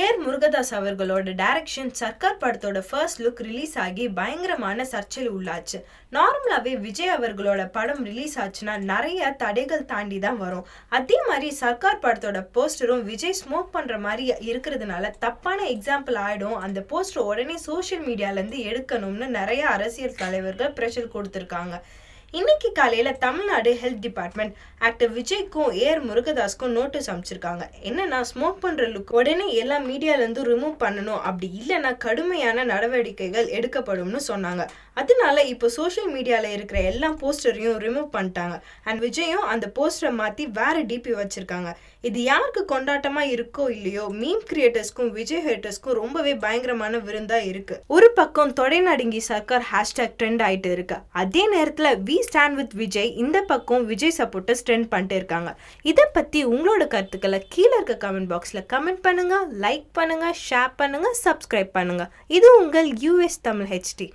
ஏர் முருகதாஸ் அவர்களோட டைரக்ஷன் சர்க்கார் படத்தோட first look release ஆகி பயங்கரமான சர்ச்சையில் உள்ளாச்சு நார்மலாகவே விஜய் அவர்களோட படம் ரிலீஸ் ஆச்சுன்னா நிறைய தடைகள் தாண்டி தான் வரும் அதே மாதிரி சர்க்கார் படத்தோட போஸ்டரும் விஜய் ஸ்மோக் பண்ணுற மாதிரி இருக்கிறதுனால தப்பான எக்ஸாம்பிள் ஆகிடும் அந்த போஸ்டர் உடனே சோஷியல் மீடியாலேருந்து எடுக்கணும்னு நிறைய அரசியல் தலைவர்கள் ப்ரெஷர் கொடுத்துருக்காங்க இன்னைக்கு காலையில் தமிழ்நாடு ஹெல்த் டிபார்ட்மெண்ட் ஆக்டர் விஜய்க்கும் ஏஆர் முருகதாஸ்க்கும் நோட்டீஸ் அமைச்சிருக்காங்க என்னன்னா ஸ்மோக் பண்ணுற லுக் உடனே எல்லா மீடியாலேருந்து ரிமூவ் பண்ணணும் அப்படி இல்லைன்னா கடுமையான நடவடிக்கைகள் எடுக்கப்படும்னு சொன்னாங்க அதனால இப்போ சோஷியல் மீடியாவில் இருக்கிற எல்லா போஸ்டரையும் ரிமூவ் பண்ணிட்டாங்க அண்ட் விஜயும் அந்த போஸ்டரை மாற்றி வேற டிபி வச்சுருக்காங்க இது யாருக்கு கொண்டாட்டமாக இருக்கோ இல்லையோ மீம் கிரியேட்டர்ஸ்க்கும் விஜய் ஹேட்டர்ஸ்க்கும் ரொம்பவே பயங்கரமான விருந்தாக இருக்குது ஒரு பக்கம் தொடை நடுங்கி சர்க்கார் ஹேஷ்டேக் ட்ரெண்ட் ஆகிட்டு இருக்கு அதே நேரத்தில் வி ஸ்டாண்ட் வித் விஜய் இந்த பக்கம் விஜய் சப்போர்ட்டை ஸ்ட்ரெண்ட் பண்ணிட்டு இருக்காங்க இதை பற்றி உங்களோட கருத்துக்களை கீழே இருக்க கமெண்ட் பாக்ஸில் கமெண்ட் பண்ணுங்கள் லைக் பண்ணுங்கள் ஷேர் பண்ணுங்கள் சப்ஸ்கிரைப் பண்ணுங்கள் இது உங்கள் யூஎஸ் தமிழ் ஹெச்டி